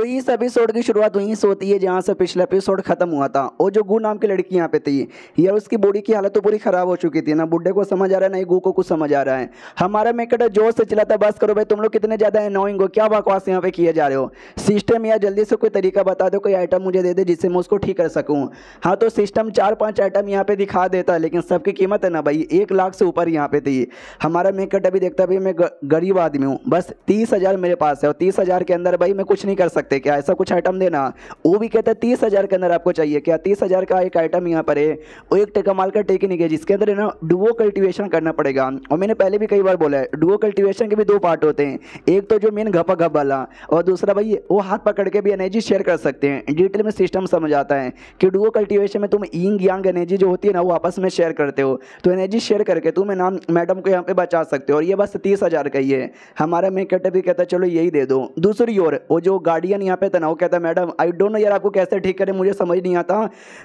तो इस एपिसोड की शुरुआत वहीं से होती है जहाँ से पिछला एपिसोड खत्म हुआ था और जो गु नाम की लड़की यहाँ पे थी यार उसकी बॉडी की हालत तो पूरी ख़राब हो चुकी थी ना बुढ़े को समझ आ रहा है ना गू को कुछ समझ आ रहा है हमारा मेकअट जोर से चला था बस करो भाई तुम लोग कितने ज़्यादा अनोइंग हो क्या बकवास यहाँ पे किए जा रहे हो सिस्टम या जल्दी से कोई तरीका बता दो कोई आइटम मुझे दे दे जिससे मैं उसको ठीक कर सकूँ हाँ तो सिस्टम चार पाँच आइटम यहाँ पे दिखा देता है लेकिन सबकी कीमत है ना भाई एक लाख से ऊपर यहाँ पे थी हमारा मेकअट अभी देखता भाई मैं गरीब आदमी हूँ बस तीस मेरे पास है और तीस के अंदर भाई मैं कुछ नहीं कर सकता सकते क्या ऐसा कुछ आइटम देना वो भी कहता है तीस हज़ार के अंदर आपको चाहिए क्या तीस हज़ार का एक आइटम यहाँ पर है वो एक टेका माल का टेक्निक है जिसके अंदर है ना डुओ कल्टिवेशन करना पड़ेगा और मैंने पहले भी कई बार बोला है डुओ कल्टिवेशन के भी दो पार्ट होते हैं एक तो जो मेन घपा घप वाला और दूसरा भाई वो हाथ पकड़ के भी एनर्जी शेयर कर सकते हैं डिटेल में सिस्टम समझ आता है कि डुओ कल्टिवेशन में तुम इंग यांग एनर्जी जो होती है ना वो आपस में शेयर करते हो तो एनर्जी शेयर करके तुम नाम मैडम को यहाँ पे बचा सकते हो और ये बस तीस हज़ार का ही है हमारा मैं कैटेगरी कहता चलो यही दे दो दूसरी ओर वो जो गार्डियन मैडम यहाँ पे तनाव तो कहता है मैडम आई डोंट नो यार आपको कैसे ठीक करें मुझे समझ नहीं आता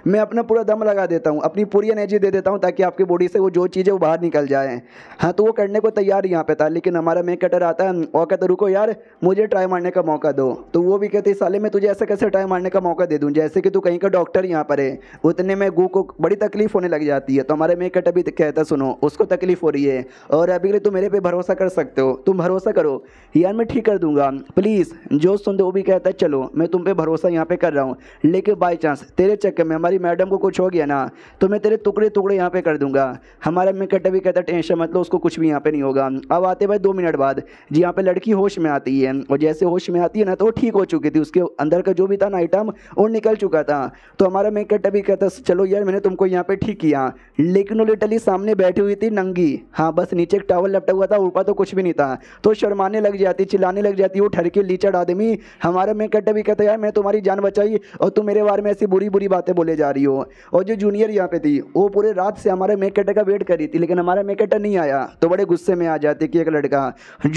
मैं अपना पूरा दम लगा देता हूँ अपनी पूरी एनर्जी दे देता हूँ ताकि आपकी बॉडी से वो जो चीज़ें वो बाहर निकल जाए हाँ तो वो करने को तैयार यहाँ पे था लेकिन हमारा मैं कटर आता है और कहता रुको यार मुझे ट्राई मारने का मौका दो तो वो भी कहते साले मैं तुझे ऐसे कैसे ट्राई मारने का मौका दे दूँ जैसे कि तू कहीं का डॉक्टर यहाँ पर है उतने में गू को बड़ी तकलीफ़ होने लग जाती है तो हमारे मैं कटर भी कहता सुनो उसको तकलीफ़ हो रही है और अभी के तुम मेरे पर भरोसा कर सकते हो तुम भरोसा करो यार मैं ठीक कर दूंगा प्लीज़ जो सुन दो वो भी कहता कहता है चलो मैं तुम पे भरोसा यहाँ पे कर रहा हूँ लेकिन बाई चांस तेरे चक्कर में हमारी मैडम को कुछ हो गया ना तो मैं तेरे टुकड़े टुकड़े यहाँ पे कर दूंगा हमारा मिकट भी कहता है टेंशन मतलब उसको कुछ भी यहाँ पे नहीं होगा अब आते भाई दो मिनट बाद जी यहाँ पे लड़की होश में आती है और जैसे होश में आती है ना तो ठीक हो चुकी थी उसके अंदर का जो भी था ना आइटम वो निकल चुका था तो हमारा मेकट भी कहता चलो यार मैंने तुमको यहाँ पे ठीक किया लेकिन वो लिटली सामने बैठी हुई थी नंगी हाँ बस नीचे एक टावल लपटा हुआ था ऊपर तो कुछ भी नहीं था तो शर्माने लग जाती चिल्लाने लग जाती वो ठरके लीचड़ आदमी हमारे में कहते भी कहते यार मैं तुम्हारी जान बचाई और तुम मेरे बारे में ऐसी बुरी बुरी बातें बोले जा रही हो और जो जूनियर यहाँ पे थी वो पूरे रात से हमारे मेकेटर का वेट कर रही थी लेकिन हमारा मेकेटर नहीं आया तो बड़े गुस्से में आ जाते कि एक लड़का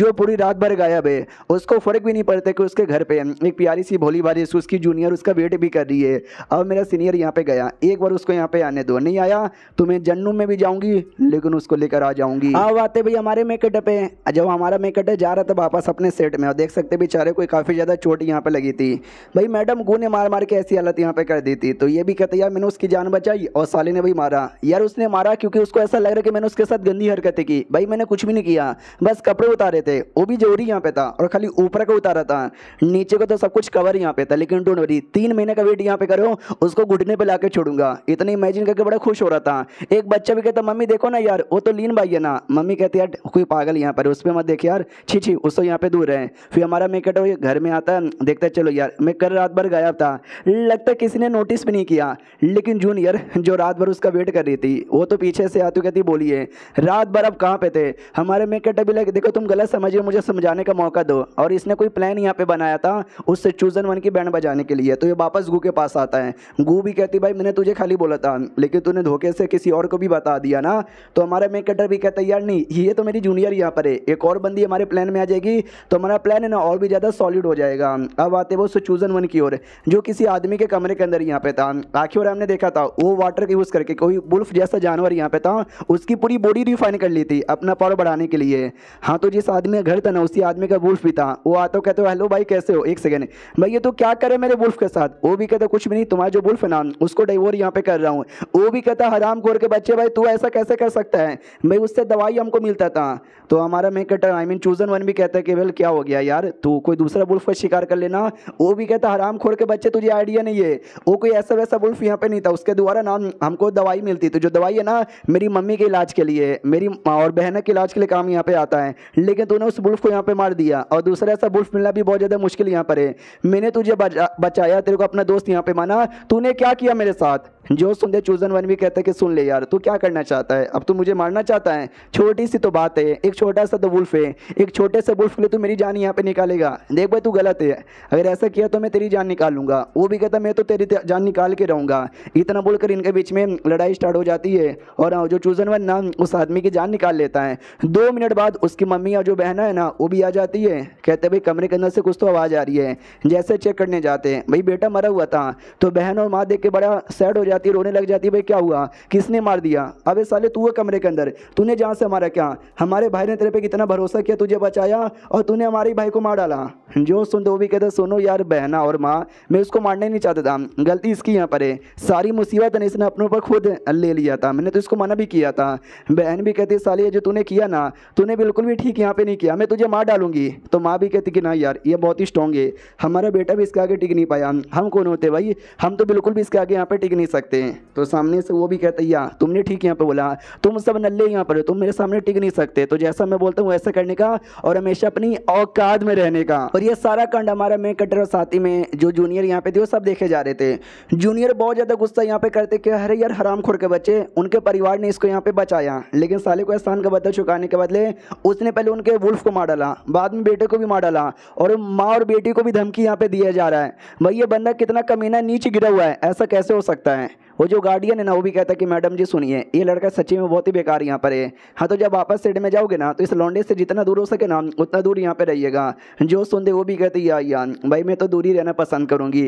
जो पूरी रात भर गायब है उसको फ़र्क भी नहीं पड़ता कि उसके घर पर एक प्यारी सी भोली भारी उसकी जूनियर उसका वेट भी कर रही है अब मेरा सीनियर यहाँ पे गया एक बार उसको यहाँ पे आने दो नहीं आया तो मैं जन्नू में भी जाऊँगी लेकिन उसको लेकर आ जाऊँगी अब हाँ, आते भाई हमारे मेकेटर पे जब हमारा मेकेटर जा रहा था वापस अपने सेट में और देख सकते बेचारे कोई काफ़ी ज़्यादा चोट यहाँ पर पर लगी थी भाई मैडम गो ने मार मार के ऐसी हालत यहाँ पे कर दी थी तो ये भी कहते यार मैंने उसकी जान बचाई और साले ने भाई मारा यार उसने मारा क्योंकि उसको ऐसा लग रहा कि मैंने उसके साथ गंदी हरकतें की भाई मैंने कुछ भी नहीं किया बस कपड़े उतारे थे वो भी जरूरी यहाँ पे था और खाली ऊपर का उतारा था नीचे को तो सब कुछ कवर यहाँ पे था लेकिन डोंट वरी तीन महीने का वेट यहाँ पे करो उसको घुटने पर ला छोड़ूंगा इतना इमेजिन करके बड़ा खुश हो रहा था एक बच्चा भी कहता मम्मी देखो ना यार वो तो लीन भाई है ना मम्मी कहती यार कोई पागल यहाँ पर उस पर मत देखे यार छी छी उसको यहाँ पे दूर है फिर हमारा मेकेट घर में आता है देखता चलो यार मैं कल रात भर गायब था लगता किसी ने नोटिस भी नहीं किया लेकिन जूनियर जो रात भर उसका वेट कर रही थी वो तो पीछे से आती कहती बोलिए रात भर अब कहाँ पे थे हमारे मैं कहते भी लगे देखो तुम गलत समझिए मुझे समझाने का मौका दो और इसने कोई प्लान यहाँ पे बनाया था उससे चूजन वन की बैंड बजाने के लिए तो ये वापस गू के पास आता है गू भी कहती भाई मैंने तुझे खाली बोला था लेकिन तूने धोखे से किसी और को भी बता दिया ना तो हमारा मेक कटर भी कहता यार नहीं ये तो मेरी जूनियर यहाँ पर है एक और बंदी हमारे प्लान में आ जाएगी तो हमारा प्लान है ना और भी ज़्यादा सॉलिड हो जाएगा अब अब आते हैं वो सिचुएसन वन की ओर जो किसी आदमी के कमरे के अंदर यहाँ पे था आखिर हमने देखा था वो वाटर का यूज़ करके कोई बुल्फ जैसा जानवर यहाँ पे था उसकी पूरी बॉडी रिफाइन कर ली थी अपना पावर बढ़ाने के लिए हाँ तो जिस आदमी का घर था ना उसी आदमी का बुल्फ भी था वो आता कहते हो हेलो भाई कैसे हो एक सेकेंड भाई ये तो क्या करे मेरे बुल्फ के साथ वो भी कहता कुछ भी नहीं तुम्हारा जो बुल्फ है ना उसको डाइवोर यहाँ पे कर रहा हूँ वो भी कहता हराम कोर के बच्चे भाई तू ऐसा कैसे कर सकता है भाई उससे दवाई हमको मिलता था तो हमारा मैं cutter I mean chosen one भी कहता है कि वेल क्या हो गया यार तू कोई दूसरा बुल्फ का शिकार कर ले लेना वो भी कहता हराम खोर के बच्चे तुझे आइडिया नहीं है वो कोई ऐसा वैसा वुल्फ यहाँ पे नहीं था उसके द्वारा ना हमको दवाई मिलती तो जो दवाई है ना मेरी मम्मी के इलाज के लिए मेरी और बहन के इलाज के लिए काम यहाँ पे आता है लेकिन तूने उस बुल्फ को यहाँ पे मार दिया और दूसरा ऐसा बुल्फ मिलना भी बहुत ज़्यादा मुश्किल यहाँ पर है मैंने तुझे बचाया तेरे को अपना दोस्त यहाँ पे माना तूने क्या किया मेरे साथ जो सुन दे चूजन वन भी कहता है कि सुन ले यार तू क्या करना चाहता है अब तू मुझे मारना चाहता है छोटी सी तो बात है एक छोटा सा तो वुल्फ है एक छोटे से वुल्फ के लिए तू मेरी जान यहाँ पे निकालेगा देख भाई तू गलत है अगर ऐसा किया तो मैं तेरी जान निकाल वो भी कहता मैं तो तेरी जान निकाल के रहूँगा इतना बोलकर इनके बीच में लड़ाई स्टार्ट हो जाती है और जो चूजन वन ना उस आदमी की जान निकाल लेता है दो मिनट बाद उसकी मम्मी और जो बहना है ना वो भी आ जाती है कहते भाई कमरे के अंदर से कुछ तो आवाज़ आ रही है जैसे चेक करने जाते हैं भाई बेटा मरा हुआ था तो बहन और माँ देख के बड़ा सैड हो जाता जाती है रोने लग जाती है भाई क्या हुआ किसने मार दिया अबे साले तू है कमरे के अंदर तूने जहाँ से हमारा क्या हमारे भाई ने तेरे पे कितना भरोसा किया तुझे बचाया और तूने हमारे भाई को मार डाला जो सुनते वो भी कहते सुनो यार बहना और माँ मैं उसको मारना नहीं चाहता था गलती इसकी यहाँ पर है सारी मुसीबत ने इसने अपने ऊपर खुद ले लिया था मैंने तो इसको मना भी किया था बहन भी कहती साली जो तूने किया ना तूने बिल्कुल भी ठीक यहाँ पे नहीं किया मैं तुझे मार डालूंगी तो माँ भी कहती कि ना यार ये बहुत ही स्ट्रॉन्ग है हमारा बेटा भी इसके आगे टिक नहीं पाया हम कौन होते भाई हम तो बिल्कुल भी इसके आगे यहाँ पर टिक नहीं सकते तो सामने से वो भी कहते यार तुमने ठीक यहाँ पर बोला तुम सब नल्ले यहाँ पर हो तुम मेरे सामने टिक नहीं सकते तो जैसा मैं बोलता हूँ वैसा करने का और हमेशा अपनी औकात में रहने का और ये सारा कांड हमारा मैं कटर और साथी में जो जूनियर यहाँ पे थे वो सब देखे जा रहे थे जूनियर बहुत ज़्यादा गुस्सा यहाँ पे करते कि अरे यार हराम खोर के बच्चे उनके परिवार ने इसको यहाँ पे बचाया लेकिन साले को एहसान का बदला चुकाने के बदले उसने पहले उनके वुल्फ को मार डाला बाद में बेटे को भी मार डाला और माँ और बेटी को भी धमकी यहाँ पे दिया जा रहा है भाई ये बंदा कितना कमीना नीचे गिरा हुआ है ऐसा कैसे हो सकता है वो जो गार्डियन है ना वो भी कहता है कि मैडम जी सुनिए ये लड़का सच्ची में बहुत ही बेकार यहाँ पर है हाँ तो जब वापस सेड में जाओगे ना तो इस लौंडे से जितना दूर हो सके ना उतना दूर यहाँ पर रहिएगा जो सुनते वो भी कहते या या भाई मैं तो दूर ही रहना पसंद करूँगी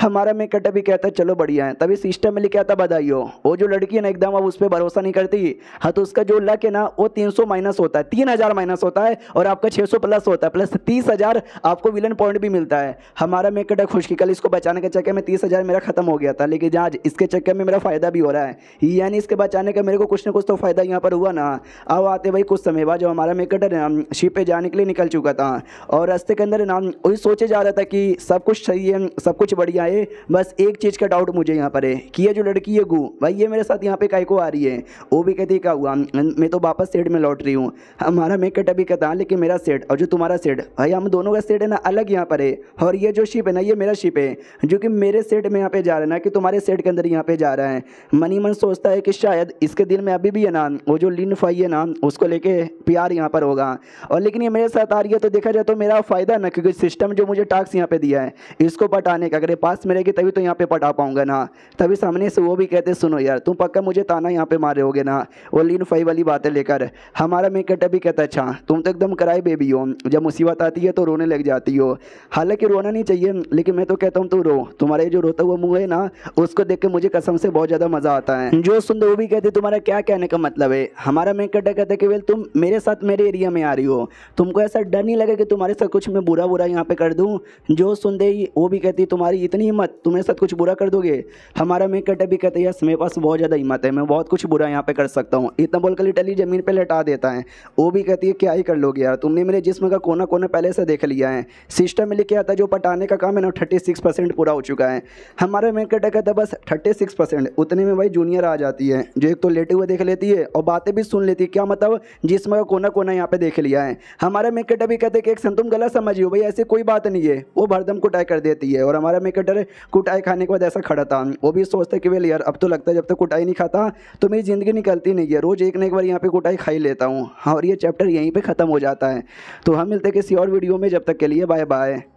हमारा मेकअप भी कहता चलो बढ़िया है तभी सिस्टम में लिखा था बधाई हो वो जो लड़की है ना एकदम अब उस पर भरोसा नहीं करती हाँ तो उसका जो लक है ना वो तीन माइनस होता है तीन माइनस होता है और आपका छः प्लस होता है प्लस तीस आपको विलन पॉइंट भी मिलता है हमारा मेकअप खुश की कल इसको बचाने के चक्कर में तीस मेरा खत्म हो गया था लेकिन आज इसके चक्कर में मेरा फ़ायदा भी हो रहा है यानी इसके बचाने का मेरे को कुछ ना कुछ तो फ़ायदा यहाँ पर हुआ ना अब आते भाई कुछ समय बाद जब हमारा मेकटर शिप पे जाने के लिए निकल चुका था और रास्ते के अंदर ना वही सोचे जा रहा था कि सब कुछ सही है सब कुछ बढ़िया है बस एक चीज़ का डाउट मुझे यहाँ पर है कि ये जो लड़की है गु भाई ये मेरे साथ यहाँ पे काय आ रही है वो भी कहती क्या हुआ मैं तो वापस सेट में लौट रही हूँ हमारा मेकट अभी कहता हाँ, लेकिन मेरा सेट और जो तुम्हारा सेट भाई हम दोनों का सेट है ना अलग यहाँ पर है और ये जो शिप है ना ये मेरा शिप है जो कि मेरे सेट में यहाँ पे जा रहा है ना कि तुम्हारे सेट के अंदर यहाँ पे जा जा रहा है मनी मन सोचता है कि शायद इसके दिल में अभी भी है ना वो जो लिन फाई है ना उसको लेके प्यार यहाँ पर होगा और लेकिन ये मेरे साथ आ रही है तो देखा जाए तो मेरा फ़ायदा ना क्योंकि सिस्टम जो मुझे टास्क यहाँ पर दिया है इसको पटाने का अगर ये पास में तभी तो यहाँ पर पटा पाऊँगा ना तभी सामने से वो भी कहते सुनो यार तुम पक्का मुझे ताना यहाँ पर मारे होगे ना वो लिन फाई वाली बातें लेकर हमारा मेकअट भी कहता अच्छा तुम तो एकदम कराए बेबी हो जब मुसीबत आती है तो रोने लग जाती हो हालांकि रोना नहीं चाहिए लेकिन मैं तो कहता हूँ तू रो तुम्हारे जो रोता हुआ मुँह है ना उसको देख के मुझे कसम हमसे बहुत ज़्यादा मज़ा आता है जो सुनते वो भी कहते तुम्हारा क्या कहने का मतलब है हमारा मेन कटा कहता है कि वेल तुम मेरे साथ मेरे एरिया में आ रही हो तुमको ऐसा डर नहीं लगे कि तुम्हारे साथ कुछ मैं बुरा बुरा यहाँ पे कर दूँ जो सुन दे वो भी कहती तुम्हारी इतनी हिम्मत तुम्हारे साथ कुछ बुरा कर दोगे हमारा मेन कटा भी कहते यस मेरे पास बहुत ज़्यादा हिम्मत है मैं बहुत कुछ बुरा यहाँ पे कर सकता हूँ इतना बोलकर लिटली ज़मीन पर लटा देता है वो भी कहती है क्या ही कर लोगे यार तुमने मेरे जिसम का कोना कोना पहले से देख लिया है सिस्टम में लिखे आता जो पटाने का काम है ना थर्टी पूरा हो चुका है हमारा मेन कटा कहता बस थर्टी परसेंट उतने में भाई जूनियर आ जाती है जो एक तो लेटे हुए देख लेती है और बातें भी सुन लेती है क्या मतलब जिसमें कोना कोना यहाँ पे देख लिया है हमारा मेकेटर भी कहते हैं कि एक संतुम गलत समझियो भाई ऐसी कोई बात नहीं है वो भरदम कुटाई कर देती है और हमारा मेकेटर कुटाई खाने के बाद ऐसा खड़ा था वो भी सोचते कि भाई यार अब तो लगता है जब तक कुटाई नहीं खाता तो मेरी ज़िंदगी निकलती नहीं है रोज़ एक ना एक बार यहाँ पर कुटाई खाई लेता हूँ हाँ, और ये चैप्टर यहीं पर ख़त्म हो जाता है तो हम मिलते किसी और वीडियो में जब तक के लिए बाय बाय